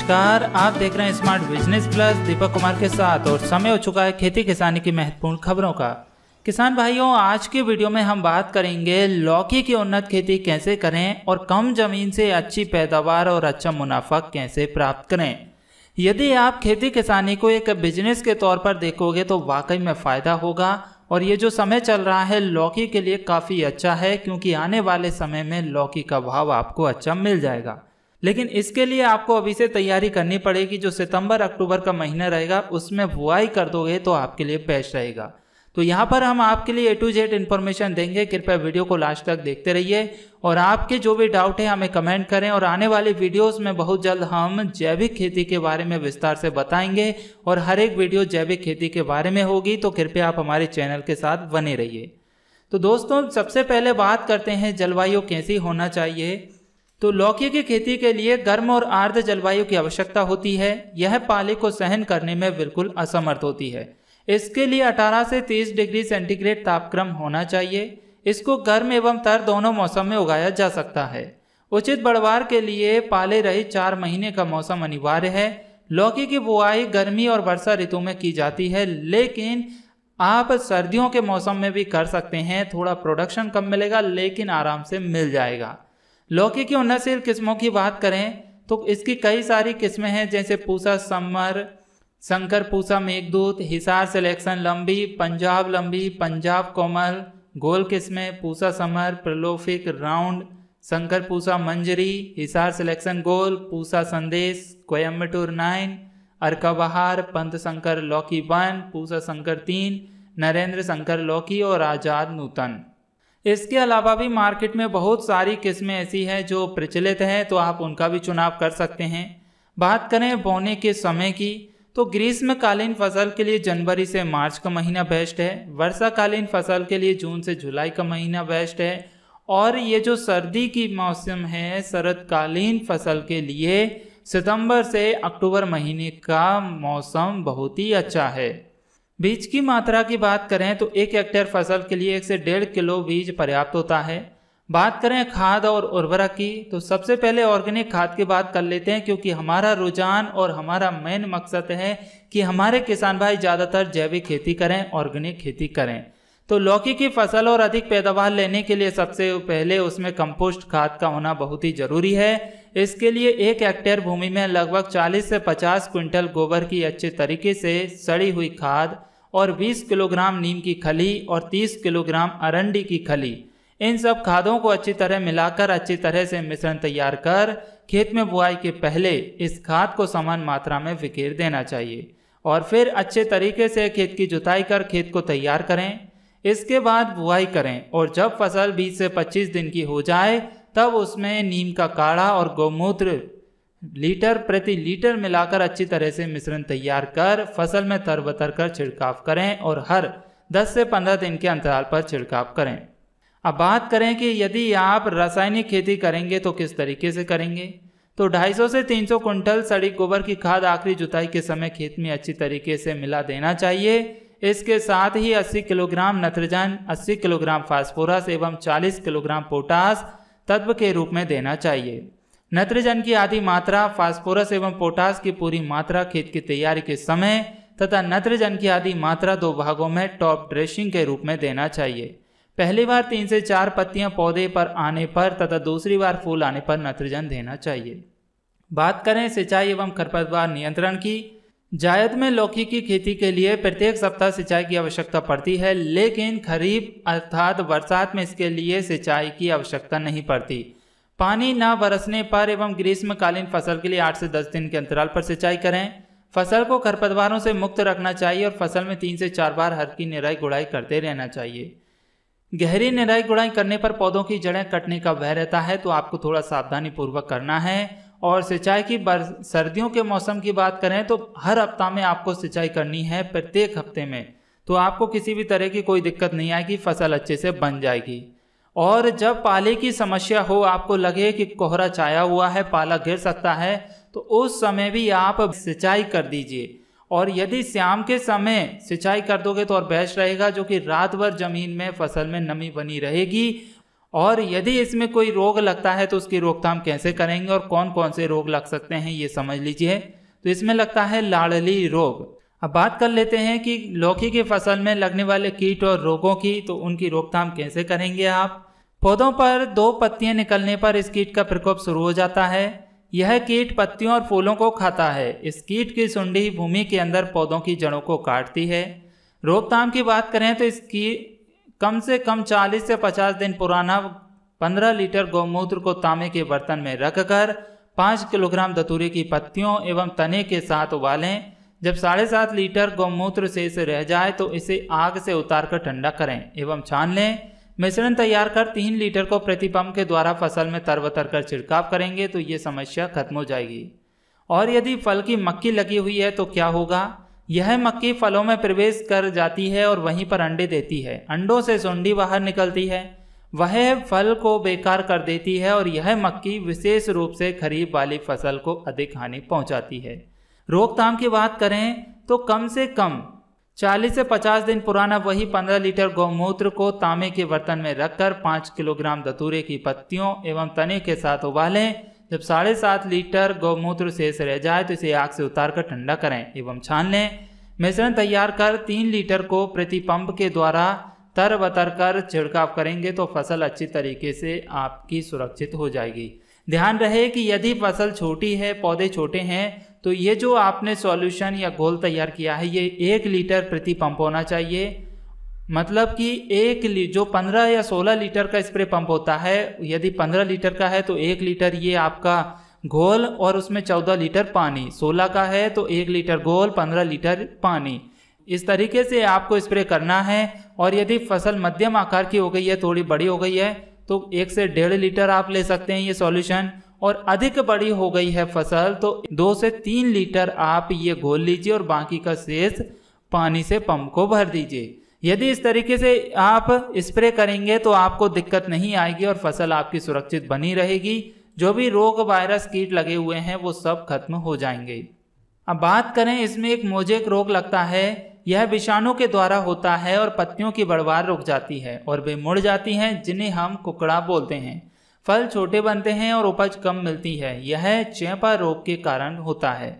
नमस्कार आप देख रहे हैं smart business plus Deepak Kumar के साथ और समय हो चुका है खेती किसानी की महत्वपूर्ण खबरों का किसान भाइयों आज की वीडियो में हम बात करेंगे लौकी की उन्नत खेती कैसे करें और कम जमीन से अच्छी पैदावार और अच्छा मुनाफा कैसे प्राप्त करें यदि आप खेती किसानी को एक बिजनेस के तौर पर देखोगे तो वाकई में फ़ायदा होगा और ये जो समय चल रहा है लौकी के लिए काफ़ी अच्छा है क्योंकि आने वाले समय में लौकी का भाव आपको अच्छा मिल जाएगा लेकिन इसके लिए आपको अभी से तैयारी करनी पड़ेगी जो सितंबर अक्टूबर का महीना रहेगा उसमें बुआई कर दोगे तो आपके लिए बेस्ट रहेगा तो यहाँ पर हम आपके लिए ए टू जेड इन्फॉर्मेशन देंगे कृपया वीडियो को लास्ट तक देखते रहिए और आपके जो भी डाउट है हमें कमेंट करें और आने वाले वीडियोस में बहुत जल्द हम जैविक खेती के बारे में विस्तार से बताएंगे और हर एक वीडियो जैविक खेती के बारे में होगी तो कृपया आप हमारे चैनल के साथ बने रहिए तो दोस्तों सबसे पहले बात करते हैं जलवायु कैसी होना चाहिए तो लौकी की खेती के लिए गर्म और आर्द्र जलवायु की आवश्यकता होती है यह पाले को सहन करने में बिल्कुल असमर्थ होती है इसके लिए 18 से 30 डिग्री सेंटीग्रेड तापक्रम होना चाहिए इसको गर्म एवं तर दोनों मौसम में उगाया जा सकता है उचित बढ़वार के लिए पाले रही चार महीने का मौसम अनिवार्य है लौकी की बुआई गर्मी और वर्षा ऋतु में की जाती है लेकिन आप सर्दियों के मौसम में भी कर सकते हैं थोड़ा प्रोडक्शन कम मिलेगा लेकिन आराम से मिल जाएगा लौकी की उन्नतशील किस्मों की बात करें तो इसकी कई सारी किस्में हैं जैसे पूसा समर शंकर पूसा मेघदूत हिसार सिलेक्शन लंबी पंजाब लंबी पंजाब कोमल गोल किस्में पूसा समर प्रलोफिक राउंड शंकर पूसा मंजरी हिसार सिलेक्शन गोल पूसा संदेश कोयम्बटूर नाइन अर्काबहार पंत शंकर लौकी वन पूसा शंकर तीन नरेंद्र शंकर लौकी और आज़ाद नूतन इसके अलावा भी मार्केट में बहुत सारी किस्में ऐसी हैं जो प्रचलित हैं तो आप उनका भी चुनाव कर सकते हैं बात करें बोने के समय की तो ग्रीष्मकालीन फसल के लिए जनवरी से मार्च का महीना बेस्ट है वर्षाकालीन फसल के लिए जून से जुलाई का महीना बेस्ट है और ये जो सर्दी की मौसम है शरदकालीन फसल के लिए सितंबर से अक्टूबर महीने का मौसम बहुत ही अच्छा है बीज की मात्रा की बात करें तो एक हेक्टेयर फसल के लिए एक से डेढ़ किलो बीज पर्याप्त होता है बात करें खाद और उर्वरक की तो सबसे पहले ऑर्गेनिक खाद की बात कर लेते हैं क्योंकि हमारा रुझान और हमारा मेन मकसद है कि हमारे किसान भाई ज़्यादातर जैविक खेती करें ऑर्गेनिक खेती करें तो लौकी की फसल और अधिक पैदावार लेने के लिए सबसे पहले उसमें कंपोस्ट खाद का होना बहुत ही जरूरी है इसके लिए एक हेक्टेयर भूमि में लगभग 40 से 50 क्विंटल गोबर की अच्छे तरीके से सड़ी हुई खाद और 20 किलोग्राम नीम की खली और 30 किलोग्राम अरंडी की खली इन सब खादों को अच्छी तरह मिलाकर अच्छी तरह से मिश्रण तैयार कर खेत में बुआई के पहले इस खाद को समान मात्रा में विकेर देना चाहिए और फिर अच्छे तरीके से खेत की जुताई कर खेत को तैयार करें इसके बाद बुआई करें और जब फसल 20 से 25 दिन की हो जाए तब उसमें नीम का काढ़ा और गौमूत्र लीटर प्रति लीटर मिलाकर अच्छी तरह से मिश्रण तैयार कर फसल में तर बतर कर छिड़काव करें और हर 10 से 15 दिन के अंतराल पर छिड़काव करें अब बात करें कि यदि आप रासायनिक खेती करेंगे तो किस तरीके से करेंगे तो 250 से 300 कुंटल सड़ी गोबर की खाद आखिरी जुताई के समय खेत में अच्छी तरीके से मिला देना चाहिए इसके साथ ही 80 किलोग्राम नत्रजन 80 किलोग्राम फास्फोरस एवं 40 किलोग्राम पोटास तत्व के रूप में देना चाहिए नाइट्रोजन की आधी मात्रा फास्फोरस एवं पोटास की पूरी मात्रा खेत की तैयारी के समय तथा नाइट्रोजन की आधी मात्रा दो भागों में टॉप ड्रेसिंग के रूप में देना चाहिए पहली बार तीन से चार पत्तियां पौधे पर आने पर तथा दूसरी बार फूल आने पर नाइट्रोजन देना चाहिए बात करें सिंचाई एवं खरपतवार नियंत्रण की जायद में लौकी की खेती के लिए प्रत्येक सप्ताह सिंचाई की आवश्यकता पड़ती है लेकिन खरीफ अर्थात बरसात में इसके लिए सिंचाई की आवश्यकता नहीं पड़ती पानी न बरसने पर एवं ग्रीष्मकालीन फसल के लिए आठ से दस दिन के अंतराल पर सिंचाई करें फसल को खरपतवारों से मुक्त रखना चाहिए और फसल में तीन से चार बार हर की निराई गुड़ाई करते रहना चाहिए गहरी निराई गुड़ाई करने पर पौधों की जड़ें कटने का भय रहता है तो आपको थोड़ा सावधानी पूर्वक करना है और सिंचाई की सर्दियों के मौसम की बात करें तो हर हफ्ता में आपको सिंचाई करनी है प्रत्येक हफ्ते में तो आपको किसी भी तरह की कोई दिक्कत नहीं आएगी फसल अच्छे से बन जाएगी और जब पाले की समस्या हो आपको लगे कि कोहरा छाया हुआ है पाला गिर सकता है तो उस समय भी आप सिंचाई कर दीजिए और यदि शाम के समय सिंचाई कर दोगे तो और बेस्ट रहेगा जो कि रात भर जमीन में फसल में नमी बनी रहेगी और यदि इसमें कोई रोग लगता है तो उसकी रोकथाम कैसे करेंगे और कौन कौन से रोग लग सकते हैं ये समझ लीजिए तो इसमें लगता है लाड़ली रोग अब बात कर लेते हैं कि लौकी की फसल में लगने वाले कीट और रोगों की तो उनकी रोकथाम कैसे करेंगे आप पौधों पर दो पत्तियां निकलने पर इस कीट का प्रकोप शुरू हो जाता है यह कीट पत्तियों और फूलों को खाता है इस कीट की सुंडी भूमि के अंदर पौधों की जड़ों को काटती है रोकथाम की बात करें तो इसकी कम से कम 40 से 50 दिन पुराना 15 लीटर गौमूत्र को तांबे के बर्तन में रखकर 5 किलोग्राम दतूरे की पत्तियों एवं तने के साथ उबालें जब साढ़े सात लीटर गौमूत्र शेष रह जाए तो इसे आग से उतार कर ठंडा करें एवं छान लें मिश्रण तैयार कर तीन लीटर को प्रतिपम्प के द्वारा फसल में तरबतर कर छिड़काव करेंगे तो ये समस्या खत्म हो जाएगी और यदि फल की मक्की लगी हुई है तो क्या होगा यह मक्की फलों में प्रवेश कर जाती है और वहीं पर अंडे देती है अंडों से सुंडी बाहर निकलती है वह फल को बेकार कर देती है और यह मक्की विशेष रूप से खरीफ वाली फसल को अधिक हानि पहुंचाती है रोकथाम की बात करें तो कम से कम 40 से 50 दिन पुराना वही 15 लीटर गौमूत्र को तांबे के बर्तन में रखकर 5 किलोग्राम धतूरे की पत्तियों एवं तने के साथ उबालें जब साढ़े सात लीटर गौमूत्र शेष रह जाए तो इसे आग से उतार कर ठंडा करें एवं छान लें मिश्रण तैयार कर तीन लीटर को प्रति पंप के द्वारा तर बतर कर छिड़काव करेंगे तो फसल अच्छी तरीके से आपकी सुरक्षित हो जाएगी ध्यान रहे कि यदि फसल छोटी है पौधे छोटे हैं तो ये जो आपने सॉल्यूशन या घोल तैयार किया है ये एक लीटर प्रति पंप होना चाहिए मतलब कि एक ली जो पंद्रह या सोलह लीटर का स्प्रे पंप होता है यदि पंद्रह लीटर का है तो एक लीटर ये आपका घोल और उसमें चौदह लीटर पानी सोलह का है तो एक लीटर घोल पंद्रह लीटर पानी इस तरीके से आपको स्प्रे करना है और यदि फसल मध्यम आकार की हो गई है थोड़ी बड़ी हो गई है तो एक से डेढ़ लीटर आप ले सकते हैं ये सॉल्यूशन और अधिक बड़ी हो गई है फसल तो दो से तीन लीटर आप ये घोल लीजिए और बाकी का शेष पानी से पंप को भर दीजिए यदि इस तरीके से आप स्प्रे करेंगे तो आपको दिक्कत नहीं आएगी और फसल आपकी सुरक्षित बनी रहेगी जो भी रोग वायरस कीट लगे हुए हैं वो सब खत्म हो जाएंगे अब बात करें इसमें एक मोजेक रोग लगता है यह विषाणु के द्वारा होता है और पत्तियों की बढ़वार रुक जाती है और वे मुड़ जाती हैं जिन्हें हम कुकड़ा बोलते हैं फल छोटे बनते हैं और उपज कम मिलती है यह चैपा रोग के कारण होता है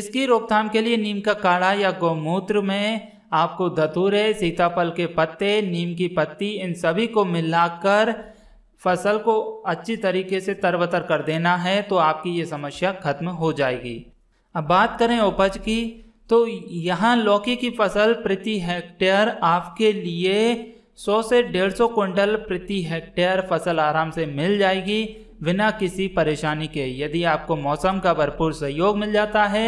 इसकी रोकथाम के लिए नीम का काढ़ा या गौमूत्र में आपको धतूरे सीताफल के पत्ते नीम की पत्ती इन सभी को मिलाकर फसल को अच्छी तरीके से तरबतर कर देना है तो आपकी ये समस्या खत्म हो जाएगी अब बात करें उपज की तो यहाँ लौकी की फसल प्रति हेक्टेयर आपके लिए 100 से 150 क्विंटल प्रति हेक्टेयर फसल आराम से मिल जाएगी बिना किसी परेशानी के यदि आपको मौसम का भरपूर सहयोग मिल जाता है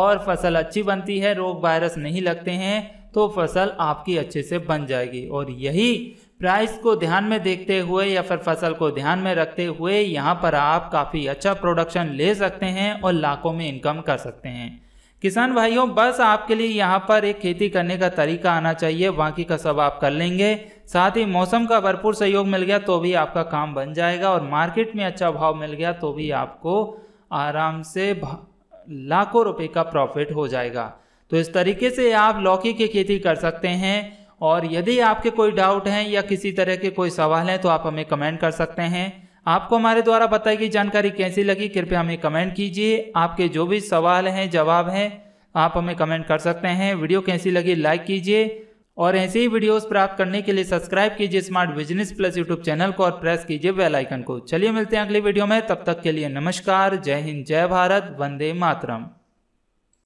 और फसल अच्छी बनती है रोग वायरस नहीं लगते हैं तो फसल आपकी अच्छे से बन जाएगी और यही प्राइस को ध्यान में देखते हुए या फिर फसल को ध्यान में रखते हुए यहाँ पर आप काफ़ी अच्छा प्रोडक्शन ले सकते हैं और लाखों में इनकम कर सकते हैं किसान भाइयों बस आपके लिए यहाँ पर एक खेती करने का तरीका आना चाहिए बाकी का सब आप कर लेंगे साथ ही मौसम का भरपूर सहयोग मिल गया तो भी आपका काम बन जाएगा और मार्केट में अच्छा भाव मिल गया तो भी आपको आराम से लाखों रुपए का प्रॉफिट हो जाएगा तो इस तरीके से आप लौकी की खेती कर सकते हैं और यदि आपके कोई डाउट हैं या किसी तरह के कोई सवाल हैं तो आप हमें कमेंट कर सकते हैं आपको हमारे द्वारा बताई गई जानकारी कैसी लगी कृपया हमें कमेंट कीजिए आपके जो भी सवाल हैं जवाब हैं आप हमें कमेंट कर सकते हैं वीडियो कैसी लगी लाइक कीजिए और ऐसे ही वीडियोस प्राप्त करने के लिए सब्सक्राइब कीजिए smart business plus YouTube channel को और प्रेस कीजिए बेल आइकन को चलिए मिलते हैं अगली वीडियो में तब तक के लिए नमस्कार जय हिंद जय भारत वंदे मातरम